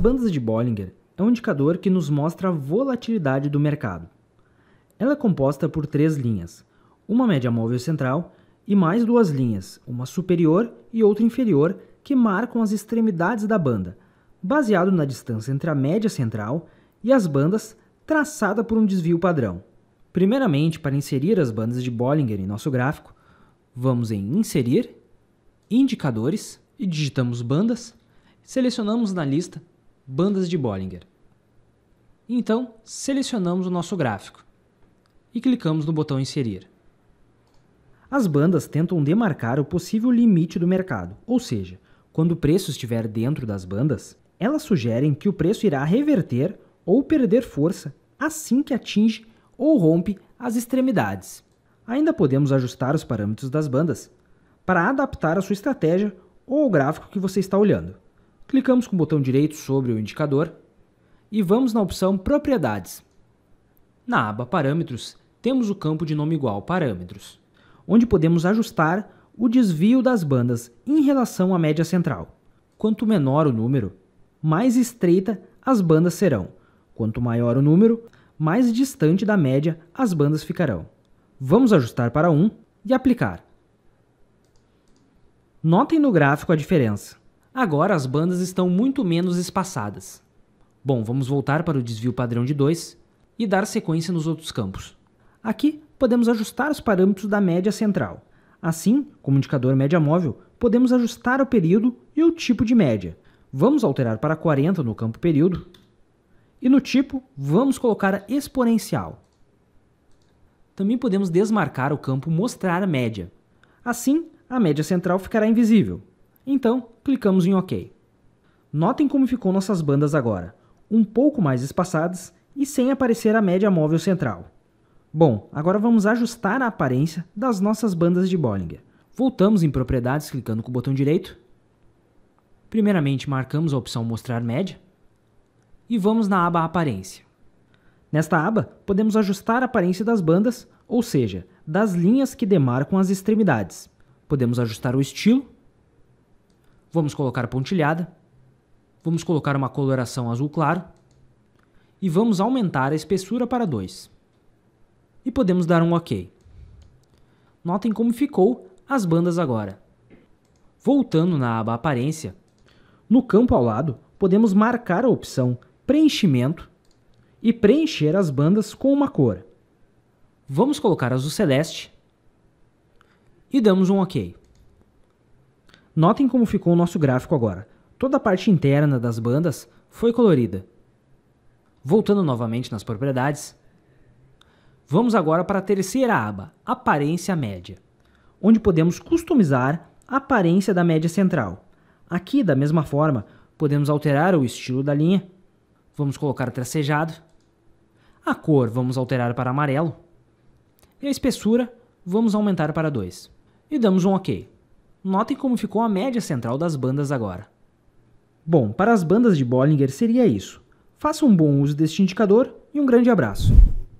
bandas de Bollinger é um indicador que nos mostra a volatilidade do mercado. Ela é composta por três linhas, uma média móvel central e mais duas linhas, uma superior e outra inferior, que marcam as extremidades da banda, baseado na distância entre a média central e as bandas traçada por um desvio padrão. Primeiramente, para inserir as bandas de Bollinger em nosso gráfico, vamos em Inserir, Indicadores e digitamos Bandas, selecionamos na lista bandas de Bollinger. Então, selecionamos o nosso gráfico e clicamos no botão Inserir. As bandas tentam demarcar o possível limite do mercado, ou seja, quando o preço estiver dentro das bandas, elas sugerem que o preço irá reverter ou perder força assim que atinge ou rompe as extremidades. Ainda podemos ajustar os parâmetros das bandas para adaptar a sua estratégia ou o gráfico que você está olhando. Clicamos com o botão direito sobre o indicador e vamos na opção Propriedades. Na aba Parâmetros, temos o campo de nome igual Parâmetros, onde podemos ajustar o desvio das bandas em relação à média central. Quanto menor o número, mais estreita as bandas serão. Quanto maior o número, mais distante da média as bandas ficarão. Vamos ajustar para 1 e aplicar. Notem no gráfico a diferença. Agora as bandas estão muito menos espaçadas. Bom, vamos voltar para o desvio padrão de 2 e dar sequência nos outros campos. Aqui podemos ajustar os parâmetros da média central. Assim, como indicador média móvel, podemos ajustar o período e o tipo de média. Vamos alterar para 40 no campo período e no tipo vamos colocar exponencial. Também podemos desmarcar o campo mostrar média. Assim, a média central ficará invisível. Então, clicamos em OK. Notem como ficou nossas bandas agora, um pouco mais espaçadas e sem aparecer a média móvel central. Bom, agora vamos ajustar a aparência das nossas bandas de Bollinger. Voltamos em Propriedades clicando com o botão direito. Primeiramente, marcamos a opção Mostrar média e vamos na aba Aparência. Nesta aba, podemos ajustar a aparência das bandas, ou seja, das linhas que demarcam as extremidades. Podemos ajustar o estilo Vamos colocar pontilhada. Vamos colocar uma coloração azul claro. E vamos aumentar a espessura para 2. E podemos dar um OK. Notem como ficou as bandas agora. Voltando na aba Aparência, no campo ao lado, podemos marcar a opção Preenchimento e preencher as bandas com uma cor. Vamos colocar azul celeste e damos um OK. Notem como ficou o nosso gráfico agora. Toda a parte interna das bandas foi colorida. Voltando novamente nas propriedades, vamos agora para a terceira aba, Aparência Média, onde podemos customizar a aparência da média central. Aqui, da mesma forma, podemos alterar o estilo da linha, vamos colocar tracejado, a cor vamos alterar para amarelo, e a espessura vamos aumentar para 2. E damos um OK. Notem como ficou a média central das bandas agora. Bom, para as bandas de Bollinger seria isso. Faça um bom uso deste indicador e um grande abraço.